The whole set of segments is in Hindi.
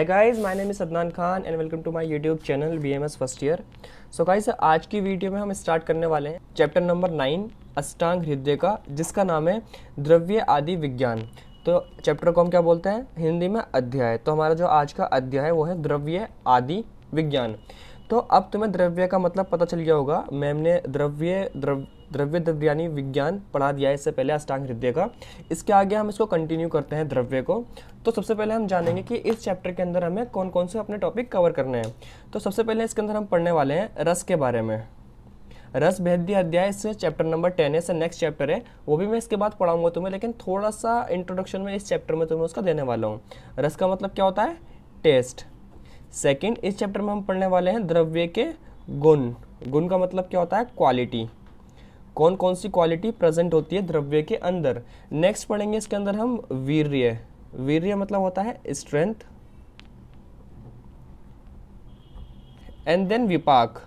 hi guys my name is Adnan Khan and welcome to my YouTube channel BMS first year so guys आज की वीडियो में हम स्टार्ट करने वाले हैं चैप्टर नंबर नाइन अष्टांग हृदय का जिसका नाम है द्रव्य आदि विज्ञान तो चैप्टर को हम क्या बोलते हैं हिंदी में अध्याय तो हमारा जो आज का अध्याय है वो है द्रव्य आदि विज्ञान तो अब तुम्हें द्रव्य का मतलब पता चल गया होगा मैम ने द्रव्य द्रव्य द्रव्य द्रव्यानी विज्ञान पढ़ा दिया है इससे पहले अष्टांग हृदय का इसके आगे हम इसको कंटिन्यू करते हैं द्रव्य को तो सबसे पहले हम जानेंगे कि इस चैप्टर के अंदर हमें कौन कौन से अपने टॉपिक कवर करने हैं तो सबसे पहले इसके अंदर हम पढ़ने वाले हैं रस के बारे में रस भेद्य अध्याय इस चैप्टर नंबर टेन है नेक्स्ट चैप्टर है वो भी मैं इसके बाद पढ़ाऊंगा तुम्हें लेकिन थोड़ा सा इंट्रोडक्शन में इस चैप्टर में तुम्हें उसका देने वाला हूँ रस का मतलब क्या होता है टेस्ट सेकेंड इस चैप्टर में हम पढ़ने वाले हैं द्रव्य के गुण गुण का मतलब क्या होता है क्वालिटी कौन कौन सी क्वालिटी प्रेजेंट होती है द्रव्य के अंदर नेक्स्ट पढ़ेंगे इसके अंदर हम वीर्य वीर्य मतलब होता है स्ट्रेंथ एंड देन विपाक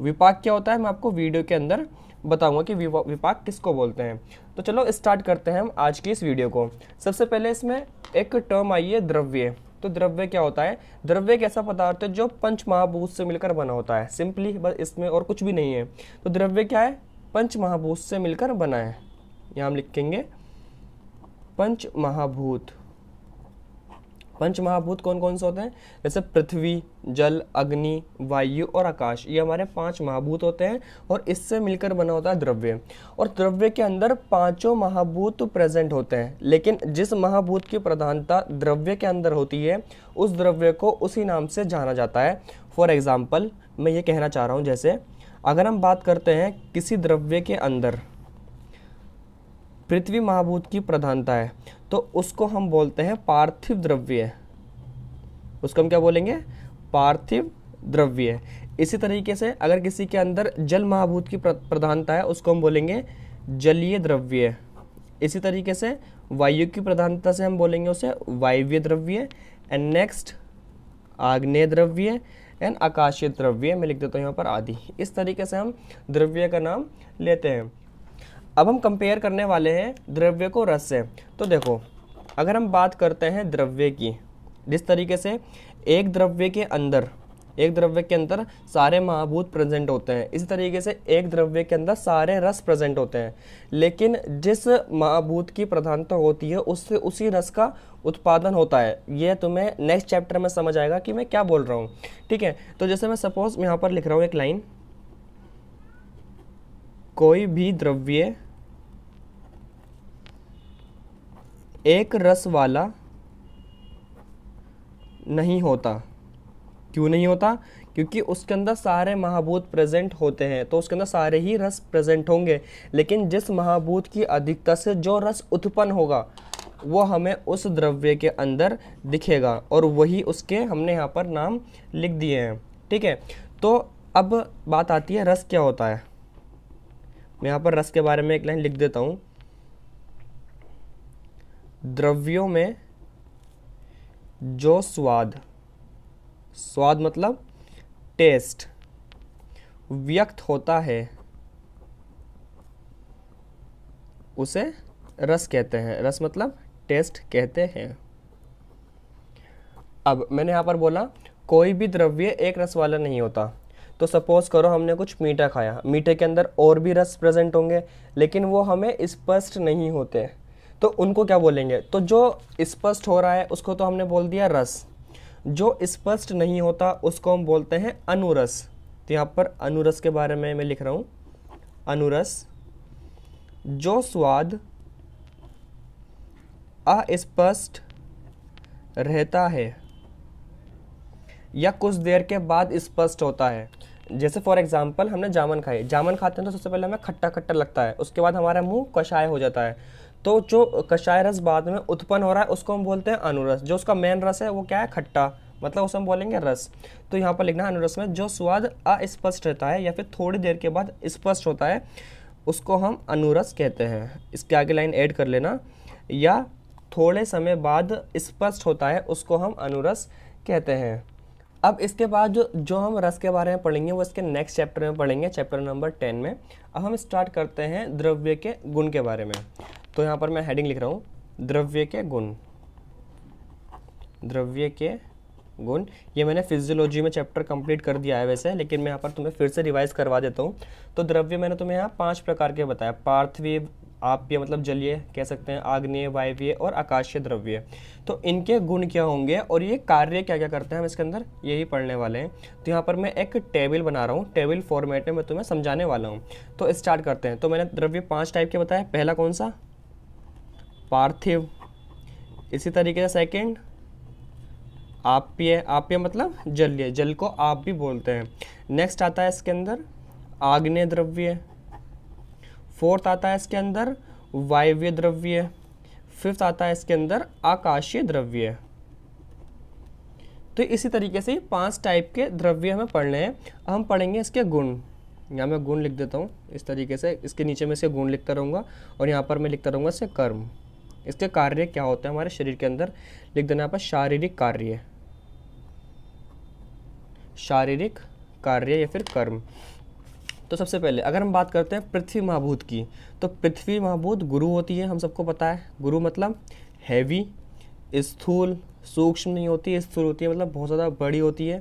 विपाक क्या होता है मैं आपको वीडियो के अंदर बताऊंगा कि विपाक किसको बोलते हैं तो चलो स्टार्ट करते हैं हम आज की इस वीडियो को सबसे पहले इसमें एक टर्म आई है द्रव्य तो द्रव्य क्या होता है द्रव्य एक ऐसा पदार्थ है जो पंच महाभूत से मिलकर बना होता है सिंपली बस इसमें और कुछ भी नहीं है तो द्रव्य क्या है पंच महाभूत से मिलकर बना है यहाँ हम लिखेंगे पंच महाभूत पंच महाभूत कौन कौन से होते हैं जैसे पृथ्वी जल अग्नि वायु और आकाश ये हमारे पांच महाभूत होते हैं और इससे मिलकर बना होता है द्रव्य और द्रव्य के अंदर पांचों महाभूत प्रेजेंट होते हैं लेकिन जिस महाभूत की प्रधानता द्रव्य के अंदर होती है उस द्रव्य को उसी नाम से जाना जाता है फॉर एग्जाम्पल मैं ये कहना चाह रहा हूँ जैसे अगर हम बात करते हैं किसी द्रव्य के अंदर पृथ्वी महाभूत की प्रधानता है तो उसको हम बोलते हैं पार्थिव द्रव्य उसको हम क्या बोलेंगे पार्थिव द्रव्य इसी तरीके से अगर किसी के अंदर जल महाभूत की प्रधानता है उसको हम बोलेंगे जलीय द्रव्य इसी तरीके से वायु की प्रधानता से हम बोलेंगे उसे वायव्य द्रव्य एंड नेक्स्ट आग्नेय द्रव्य एंड आकाशीय द्रव्य में लिख देता हूँ यहाँ पर आदि इस तरीके से हम द्रव्य का नाम लेते हैं अब हम कंपेयर करने वाले हैं द्रव्य को रस से तो देखो अगर हम बात करते हैं द्रव्य की जिस तरीके से एक द्रव्य के अंदर एक द्रव्य के अंदर सारे महाभूत प्रेजेंट होते हैं इसी तरीके से एक द्रव्य के अंदर सारे रस प्रेजेंट होते हैं लेकिन जिस महाभूत की प्रधानता होती है उससे उसी रस का उत्पादन होता है यह तुम्हें नेक्स्ट चैप्टर में समझ आएगा कि मैं क्या बोल रहा हूँ ठीक है तो जैसे मैं सपोज यहाँ पर लिख रहा हूँ एक लाइन कोई भी द्रव्य एक रस वाला नहीं होता क्यों नहीं होता क्योंकि उसके अंदर सारे महाभूत प्रेजेंट होते हैं तो उसके अंदर सारे ही रस प्रेजेंट होंगे लेकिन जिस महाभूत की अधिकता से जो रस उत्पन्न होगा वो हमें उस द्रव्य के अंदर दिखेगा और वही उसके हमने यहाँ पर नाम लिख दिए हैं ठीक है तो अब बात आती है रस क्या होता है मैं यहाँ पर रस के बारे में एक लाइन लिख देता हूँ द्रव्यों में जो स्वाद स्वाद मतलब टेस्ट व्यक्त होता है उसे रस कहते हैं रस मतलब टेस्ट कहते हैं अब मैंने यहाँ पर बोला कोई भी द्रव्य एक रस वाला नहीं होता तो सपोज़ करो हमने कुछ मीठा खाया मीठे के अंदर और भी रस प्रेजेंट होंगे लेकिन वो हमें स्पष्ट नहीं होते तो उनको क्या बोलेंगे तो जो स्पष्ट हो रहा है उसको तो हमने बोल दिया रस जो स्पष्ट नहीं होता उसको हम बोलते हैं अनुरस तो यहाँ पर अनुरस के बारे में मैं लिख रहा हूँ अनुरस जो स्वाद अस्पष्ट रहता है या कुछ देर के बाद स्पष्ट होता है जैसे फॉर एग्जाम्पल हमने जामन खाए जामन खाते हैं तो सबसे पहले हमें खट्टा खट्टा लगता है उसके बाद हमारा मुंह कषाय हो जाता है तो जो कषाय रस बाद में उत्पन्न हो रहा है उसको हम बोलते हैं अनुरस जो उसका मेन रस है वो क्या है खट्टा मतलब उसे हम बोलेंगे रस तो यहाँ पर लिखना अनुरस में जो स्वाद अस्पष्ट रहता है या फिर थोड़ी देर के बाद स्पष्ट होता है उसको हम अनुरस कहते हैं इसके आगे लाइन ऐड कर लेना या थोड़े समय बाद स्पष्ट होता है उसको हम अनुरस कहते हैं अब इसके बाद जो जो हम रस के बारे में पढ़ेंगे वो इसके नेक्स्ट चैप्टर में पढ़ेंगे चैप्टर नंबर टेन में अब हम स्टार्ट करते हैं द्रव्य के गुण के बारे में तो यहाँ पर मैं हेडिंग लिख रहा हूँ द्रव्य के गुण द्रव्य के गुण ये मैंने फिजियोलॉजी में चैप्टर कंप्लीट कर दिया है वैसे लेकिन मैं यहाँ पर तुम्हें फिर से रिवाइज करवा देता हूँ तो द्रव्य मैंने तुम्हें यहाँ पांच प्रकार के बताया पार्थिव आप्य मतलब जलीय कह सकते हैं आग्नेय वायव्य और आकाशीय द्रव्य तो इनके गुण क्या होंगे और ये कार्य क्या क्या करते हैं हम इसके अंदर यही पढ़ने वाले हैं तो यहाँ पर मैं एक टेबल बना रहा हूँ टेबल फॉर्मेट में मैं तुम्हें समझाने वाला हूँ तो स्टार्ट करते हैं तो मैंने द्रव्य पाँच टाइप के बताया पहला कौन सा पार्थिव इसी तरीके से सेकंड आप्य आप्य मतलब जलीय जल को आप भी बोलते हैं नेक्स्ट आता है इसके अंदर आग्नेय द्रव्य फोर्थ आता है इसके अंदर वायव्य द्रव्य फिफ्थ आता है इसके अंदर आकाशीय द्रव्य तो इसी तरीके से पांच टाइप के द्रव्य हमें पढ़ने हैं हम पढ़ेंगे इसके गुण यहाँ मैं गुण लिख देता हूँ इस तरीके से इसके नीचे मैं इसके गुण लिखता रहूँगा और यहाँ पर मैं लिखता रहूँगा इसके कर्म इसके कार्य क्या होते हैं हमारे शरीर के अंदर लिख देना आप शारीरिक कार्य शारीरिक कार्य या फिर कर्म तो सबसे पहले अगर हम बात करते हैं पृथ्वी महाभूत की तो पृथ्वी महाभूत गुरु होती है हम सबको पता है गुरु मतलब हैवी स्थूल सूक्ष्म नहीं होती स्थूल होती है मतलब बहुत ज़्यादा बड़ी होती है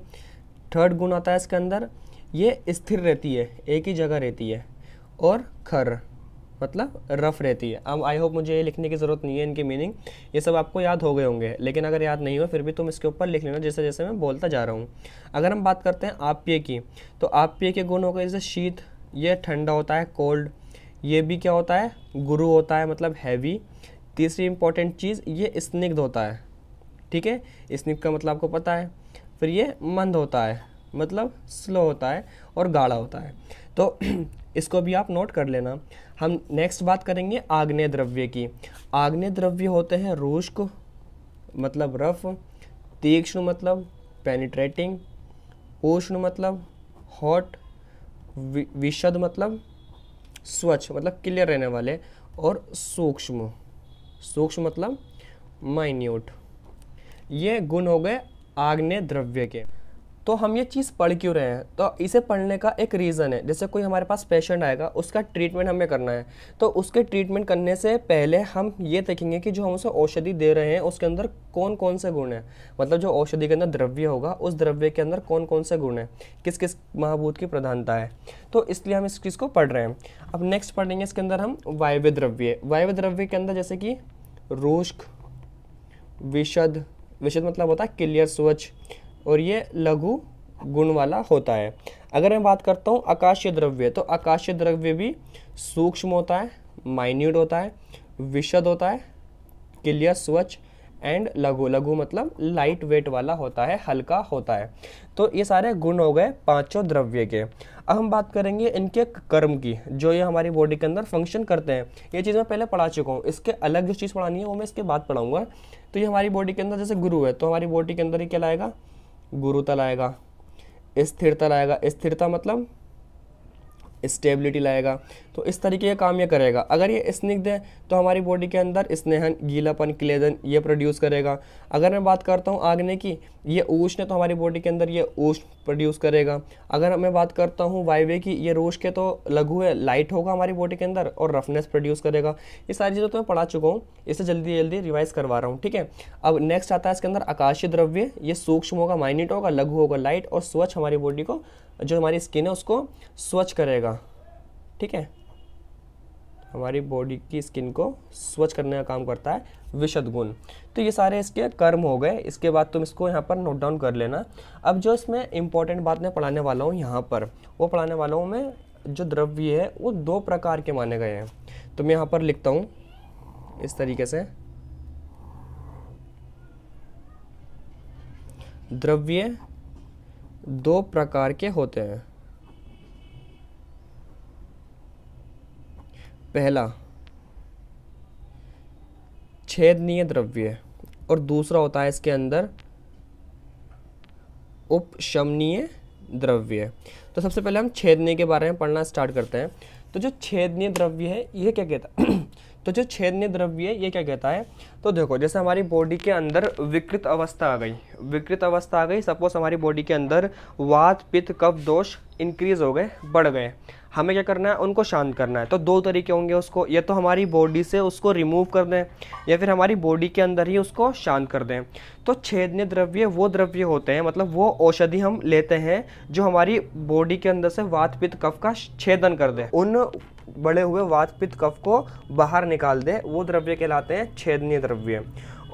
थर्ड गुण आता है इसके अंदर ये स्थिर रहती है एक ही जगह रहती है और खर मतलब रफ़ रहती है अब आई होप मुझे ये लिखने की ज़रूरत नहीं है इनकी मीनिंग ये सब आपको याद हो गए होंगे लेकिन अगर याद नहीं हो फिर भी तुम इसके ऊपर लिख लेना जैसे जैसे मैं बोलता जा रहा हूँ अगर हम बात करते हैं आप्य की तो आप्य के गुण हो गए जैसे शीत ये ठंडा होता है कोल्ड ये भी क्या होता है गुरु होता है मतलब हैवी तीसरी इंपॉर्टेंट चीज़ ये स्निग्ध होता है ठीक है स्निग्ध का मतलब आपको पता है फिर ये मंद होता है मतलब स्लो होता है और गाढ़ा होता है तो इसको भी आप नोट कर लेना हम नेक्स्ट बात करेंगे आग्नेय द्रव्य की आग्नेय द्रव्य होते हैं रूष्क मतलब रफ तीक्ष्ण मतलब पेनिट्रेटिंग उष्ण मतलब हॉट विशद मतलब स्वच्छ मतलब क्लियर रहने वाले और सूक्ष्म सूक्ष्म मतलब माइन्यूट ये गुण हो गए आग्नेय द्रव्य के तो हम ये चीज़ पढ़ क्यों रहे हैं तो इसे पढ़ने का एक रीज़न है जैसे कोई हमारे पास पेशेंट आएगा उसका ट्रीटमेंट हमें करना है तो उसके ट्रीटमेंट करने से पहले हम ये देखेंगे कि जो हम उसे औषधि दे रहे हैं उसके अंदर कौन कौन से गुण हैं मतलब जो औषधि के अंदर द्रव्य होगा उस द्रव्य के अंदर कौन कौन से गुण हैं किस किस महाभूत की प्रधानता है तो इसलिए हम इस चीज़ को पढ़ रहे हैं अब नेक्स्ट पढ़ेंगे इसके अंदर हम वायव्य द्रव्य वायव्य द्रव्य के अंदर जैसे कि रोष्क विशद विशद मतलब होता है क्लियर स्वच्छ और ये लघु गुण वाला होता है अगर मैं बात करता हूँ आकाशीय द्रव्य तो आकाशीय द्रव्य भी सूक्ष्म होता है माइन्यूट होता है विशद होता है क्लियर स्वच्छ एंड लघु लघु मतलब लाइट वेट वाला होता है हल्का होता है तो ये सारे गुण हो गए पांचों द्रव्य के अब हम बात करेंगे इनके कर्म की जो ये हमारी बॉडी के अंदर फंक्शन करते हैं ये चीज़ मैं पहले पढ़ा चुका हूँ इसके अलग जो चीज़ पढ़ानी है वो मैं इसके बाद पढ़ाऊँगा तो ये हमारी बॉडी के अंदर जैसे गुरु है तो हमारी बॉडी के अंदर ही क्या लाएगा गुरुता लाएगा स्थिरता लाएगा स्थिरता मतलब स्टेबिलिटी लाएगा तो इस तरीके का काम ये करेगा अगर ये स्निग्ध है तो हमारी बॉडी के अंदर स्नेहन गीलापन क्लेदन ये प्रोड्यूस करेगा अगर मैं बात करता हूँ आग्ने की ये ऊष्ण है तो हमारी बॉडी के अंदर ये ऊष्ण प्रोड्यूस करेगा अगर मैं बात करता हूँ वाईवे की ये रोश के तो लघु है लाइट होगा हमारी बॉडी के अंदर और रफनेस प्रोड्यूस करेगा ये सारी चीज़ें तो मैं पढ़ा चुका हूँ इसे जल्दी जल्दी रिवाइज करवा रहा हूँ ठीक है अब नेक्स्ट आता है इसके अंदर आकाशीय द्रव्य ये सूक्ष्म होगा माइनिट होगा लघु होगा लाइट और स्वच्छ हमारी बॉडी को जो हमारी स्किन है उसको स्वच्छ करेगा ठीक है हमारी बॉडी की स्किन को स्वच्छ करने का काम करता है विशद गुण तो ये सारे इसके कर्म हो गए इसके बाद तुम इसको यहाँ पर नोट डाउन कर लेना अब जो इसमें इम्पोर्टेंट बात मैं पढ़ाने वाला हूँ यहाँ पर वो पढ़ाने वाला हूँ मैं जो द्रव्य है वो दो प्रकार के माने गए हैं तो मैं यहाँ पर लिखता हूँ इस तरीके से द्रव्य दो प्रकार के होते हैं पहला छेदनीय द्रव्य और दूसरा होता है इसके अंदर उपशमनीय द्रव्य तो सबसे पहले हम छेदनीय के बारे में पढ़ना स्टार्ट करते हैं तो जो छेदनीय द्रव्य है यह क्या कहता तो जो छेदनीय द्रव्य है ये क्या कहता है तो देखो जैसे हमारी बॉडी के अंदर विकृत अवस्था आ गई विकृत अवस्था आ गई सपोज हमारी बॉडी के अंदर वात पित्त कफ दोष इंक्रीज हो गए बढ़ गए हमें क्या करना है उनको शांत करना है तो दो तरीके होंगे उसको या तो हमारी बॉडी से उसको रिमूव कर दें या फिर हमारी बॉडी के अंदर ही उसको शांत कर दें तो छेदनीय द्रव्य वो द्रव्य होते हैं मतलब वो औषधि हम लेते हैं जो हमारी बॉडी के अंदर से वात पित्त कफ का छेदन कर दें उन बढ़े हुए वातपित कफ को बाहर निकाल दे वो द्रव्य कहलाते हैं छेदनीय द्रव्य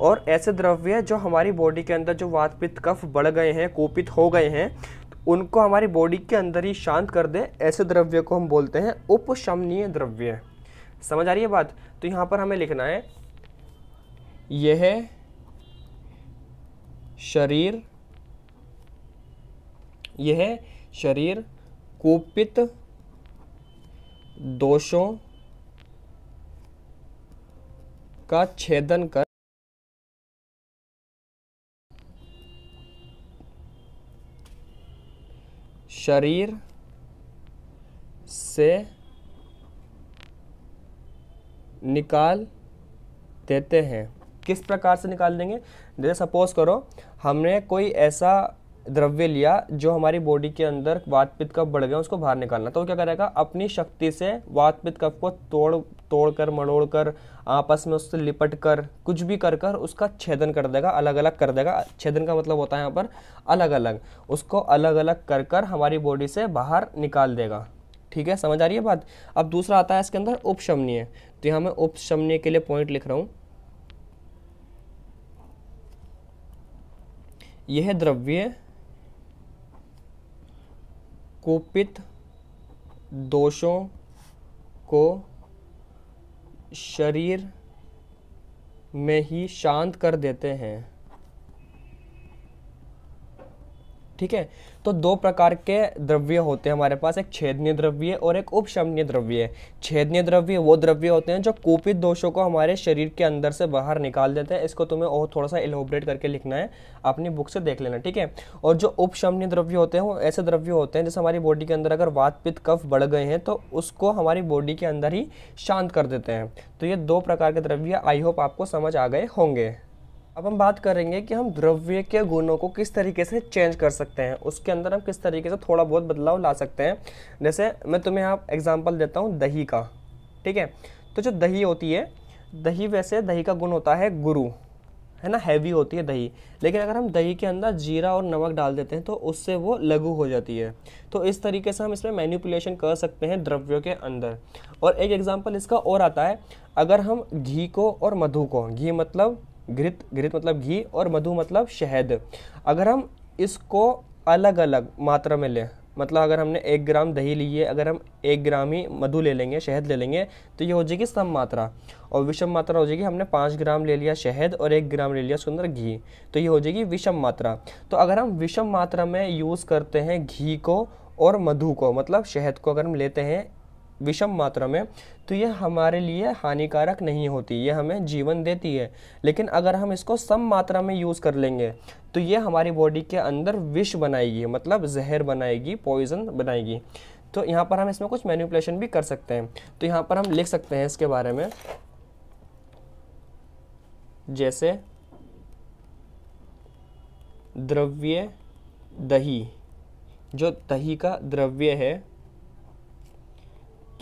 और ऐसे द्रव्य जो हमारी बॉडी के अंदर जो वातपित कफ बढ़ गए हैं कोपित हो गए हैं उनको हमारी बॉडी के अंदर ही शांत कर दे ऐसे द्रव्य को हम बोलते हैं उपशमनीय द्रव्य समझ आ रही है बात तो यहाँ पर हमें लिखना है यह शरीर यह शरीर कोपित दोषों का छेदन कर शरीर से निकाल देते हैं किस प्रकार से निकाल देंगे जैसे सपोज करो हमने कोई ऐसा द्रव्य लिया जो हमारी बॉडी के अंदर वातपित कफ बढ़ गया उसको बाहर निकालना तो क्या करेगा अपनी शक्ति से वातपित कफ को तोड़ तोड़ कर मड़ोड़ कर आपस में उससे लिपट कर कुछ भी कर कर उसका छेदन कर देगा अलग अलग कर देगा छेदन का मतलब होता है यहाँ पर अलग अलग उसको अलग अलग कर कर हमारी बॉडी से बाहर निकाल देगा ठीक है समझ आ रही है बात अब दूसरा आता है इसके अंदर उपशमनीय तो यहाँ मैं उपशमनीय के लिए पॉइंट लिख रहा हूँ यह द्रव्य कुपित दोषों को शरीर में ही शांत कर देते हैं ठीक है तो दो प्रकार के द्रव्य होते हैं हमारे पास एक छेदनीय द्रव्य और एक उपशमनीय द्रव्य है छेदनीय द्रव्य वो द्रव्य होते हैं जो कूपित दोषों को हमारे शरीर के अंदर से बाहर निकाल देते हैं इसको तुम्हें और थोड़ा सा एलोबरेट करके लिखना है अपनी बुक से देख लेना ठीक है और जो उपशमनीय द्रव्य होते हैं वो ऐसे द्रव्य होते हैं जैसे हमारी बॉडी के अंदर अगर वात पित्त कफ बढ़ गए हैं तो उसको हमारी बॉडी के अंदर ही शांत कर देते हैं तो ये दो प्रकार के द्रव्य आई होप आपको समझ आ गए होंगे अब हम बात करेंगे कि हम द्रव्य के गुणों को किस तरीके से चेंज कर सकते हैं उसके अंदर हम किस तरीके से थोड़ा बहुत बदलाव ला सकते हैं जैसे मैं तुम्हें यहाँ एग्जाम्पल देता हूँ दही का ठीक है तो जो दही होती है दही वैसे दही का गुण होता है गुरु है ना हैवी होती है दही लेकिन अगर हम दही के अंदर जीरा और नमक डाल देते हैं तो उससे वो लघु हो जाती है तो इस तरीके से हम इसमें मैन्यूपुलेशन कर सकते हैं द्रव्यों के अंदर और एक एग्जाम्पल इसका और आता है अगर हम घी को और मधु को घी मतलब घृत घृत मतलब घी और मधु मतलब शहद अगर हम इसको अलग अलग मात्रा में लें मतलब अगर हमने एक ग्राम दही ली है अगर हम एक ग्राम ही मधु ले लेंगे शहद ले लेंगे तो ये हो जाएगी सम मात्रा और विषम मात्रा हो जाएगी हमने पाँच ग्राम ले लिया शहद और एक ग्राम ले लिया उसके अंदर घी तो ये हो जाएगी विषम मात्रा तो अगर हम विषम मात्रा में यूज़ करते हैं घी को और मधु को मतलब शहद को अगर हम लेते हैं विषम मात्रा में तो ये हमारे लिए हानिकारक नहीं होती ये हमें जीवन देती है लेकिन अगर हम इसको सम मात्रा में यूज़ कर लेंगे तो ये हमारी बॉडी के अंदर विष बनाएगी मतलब जहर बनाएगी पॉइजन बनाएगी तो यहाँ पर हम इसमें कुछ मैन्यूपलेशन भी कर सकते हैं तो यहाँ पर हम लिख सकते हैं इसके बारे में जैसे द्रव्य दही जो दही का द्रव्य है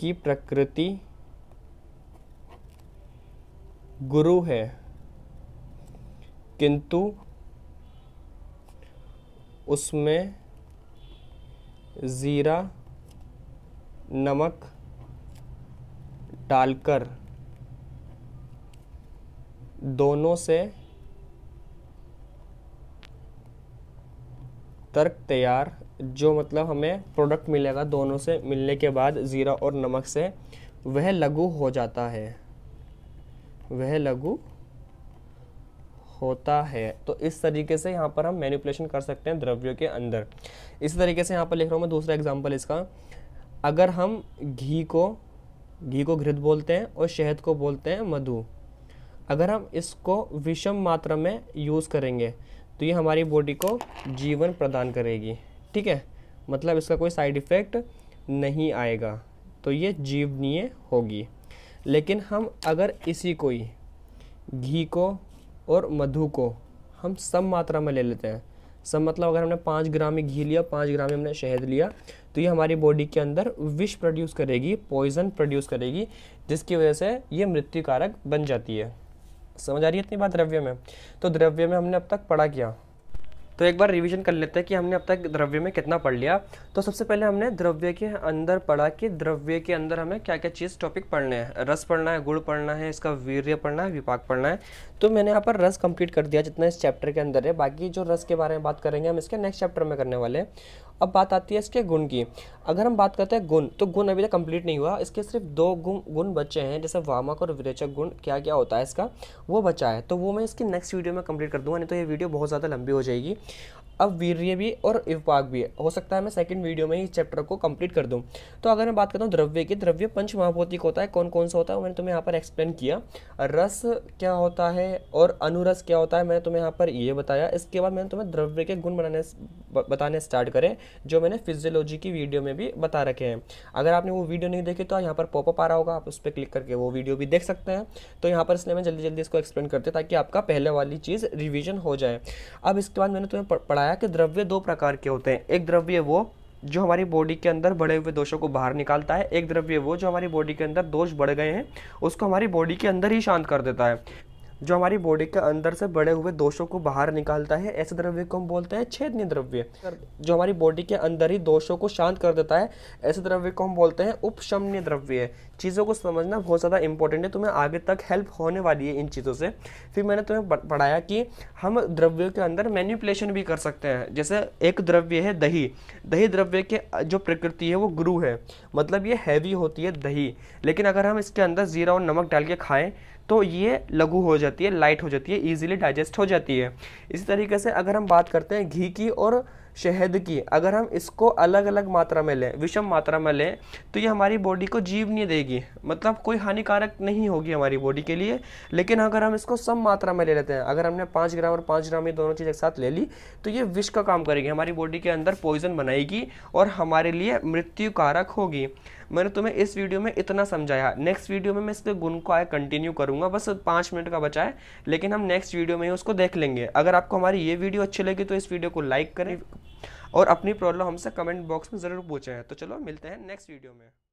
की प्रकृति गुरु है किंतु उसमें ज़ीरा नमक डालकर दोनों से तर्क तैयार जो मतलब हमें प्रोडक्ट मिलेगा दोनों से मिलने के बाद ज़ीरा और नमक से वह लघु हो जाता है वह लघु होता है तो इस तरीके से यहाँ पर हम मैनिपुलेशन कर सकते हैं द्रव्यों के अंदर इस तरीके से यहाँ पर लिख रहा हूँ मैं दूसरा एग्जाम्पल इसका अगर हम घी को घी को घृत बोलते हैं और शहद को बोलते हैं मधु अगर हम इसको विषम मात्रा में यूज़ करेंगे तो ये हमारी बॉडी को जीवन प्रदान करेगी ठीक है मतलब इसका कोई साइड इफ़ेक्ट नहीं आएगा तो ये जीवनीय होगी लेकिन हम अगर इसी को ही घी को और मधु को हम सब मात्रा में ले लेते हैं सब मतलब अगर हमने पाँच ग्राम ही घी लिया पाँच ग्राम ही हमने शहद लिया तो ये हमारी बॉडी के अंदर विष प्रोड्यूस करेगी पॉइजन प्रोड्यूस करेगी जिसकी वजह से ये मृत्यु कारक बन जाती है समझ आ रही है इतनी बात द्रव्य में तो द्रव्य में हमने अब तक पढ़ा क्या तो एक बार रिवीजन कर लेते हैं कि हमने अब तक द्रव्य में कितना पढ़ लिया तो सबसे पहले हमने द्रव्य के अंदर पढ़ा कि द्रव्य के अंदर हमें क्या क्या चीज़ टॉपिक पढ़ने हैं रस पढ़ना है गुड़ पढ़ना है इसका वीर्य पढ़ना है विपाक पढ़ना है तो मैंने यहाँ पर रस कंप्लीट कर दिया जितना इस चैप्टर के अंदर है बाकी जो रस के बारे में बात करेंगे हम इसके नेक्स्ट चैप्टर में करने वाले हैं अब बात आती है इसके गुण की अगर हम बात करते हैं गुण तो गुण अभी तक कंप्लीट नहीं हुआ इसके सिर्फ दो गुण गुण बचे हैं जैसे वामक और विरेचक गुण क्या क्या होता है इसका वो बचा है तो वो मैं इसकी नेक्स्ट वीडियो में कंप्लीट कर दूंगा नहीं तो ये वीडियो बहुत ज़्यादा लंबी हो जाएगी अब वीर्य भी और इवपाक भी है हो सकता है मैं सेकंड वीडियो में इस चैप्टर को कंप्लीट कर दूँ तो अगर मैं बात करता हूँ द्रव्य की द्रव्य पंच महाभौतिक होता है कौन कौन सा होता है मैंने तुम्हें यहाँ पर एक्सप्लेन किया रस क्या होता है और अनुरस क्या होता है मैंने तुम्हें यहाँ पर ये बताया इसके बाद मैंने तुम्हें द्रव्य के गुण बनाने बताने स्टार्ट करें जो मैंने फिजियोलॉजी की वीडियो में भी बता रखे हैं अगर आपने वो वीडियो नहीं देखी तो यहाँ पर पॉपअप आ रहा होगा आप उस पर क्लिक करके वो वीडियो भी देख सकते हैं तो यहाँ पर इसलिए मैं जल्दी जल्दी इसको एक्सप्लेन करते ताकि आपका पहले वाली चीज़ रिविजन हो जाए अब इसके बाद मैंने तुम्हें पढ़ाया बताया कि द्रव्य दो प्रकार के होते हैं एक द्रव्य वो जो हमारी बॉडी के अंदर बढ़े हुए दोषों को बाहर निकालता है एक द्रव्य वो जो हमारी बॉडी के अंदर दोष बढ़ गए हैं उसको हमारी बॉडी के अंदर ही शांत कर देता है जो हमारी बॉडी के अंदर से बड़े हुए दोषों को बाहर निकालता है ऐसे द्रव्य को हम बोलते हैं छेदनीय द्रव्य जो हमारी बॉडी के अंदर ही दोषों को शांत कर देता है ऐसे द्रव्य को हम बोलते हैं उपशमन द्रव्य है चीज़ों को समझना बहुत ज़्यादा इंपॉर्टेंट है तुम्हें आगे तक हेल्प होने वाली है इन चीज़ों से फिर मैंने तुम्हें पढ़ाया कि हम द्रव्यों के अंदर मैन्यूपलेशन भी कर सकते हैं जैसे एक द्रव्य है दही दही द्रव्य के जो प्रकृति है वो गुरु है मतलब ये हैवी होती है दही लेकिन अगर हम इसके अंदर ज़ीरा और नमक डाल के खाएँ तो ये लघु हो जाती है लाइट हो जाती है ईजिली डाइजेस्ट हो जाती है इसी तरीके से अगर हम बात करते हैं घी की और शहद की अगर हम इसको अलग अलग मात्रा में लें विषम मात्रा में लें तो ये हमारी बॉडी को जीव नहीं देगी मतलब कोई हानिकारक नहीं होगी हमारी बॉडी के लिए लेकिन अगर हम इसको सम मात्रा में ले लेते हैं अगर हमने पाँच ग्राम और पाँच ग्राम ये दोनों चीज़ एक साथ ले ली तो ये विष का काम करेगी हमारी बॉडी के अंदर पॉइजन बनाएगी और हमारे लिए मृत्युकारक होगी मैंने तुम्हें इस वीडियो में इतना समझाया नेक्स्ट वीडियो में मैं इसके गुण को आए कंटिन्यू करूँगा बस पाँच मिनट का बचा है लेकिन हम नेक्स्ट वीडियो में ही उसको देख लेंगे अगर आपको हमारी ये वीडियो अच्छी लगी तो इस वीडियो को लाइक करें और अपनी प्रॉब्लम हमसे कमेंट बॉक्स में ज़रूर पूछें तो चलो मिलते हैं नेक्स्ट वीडियो में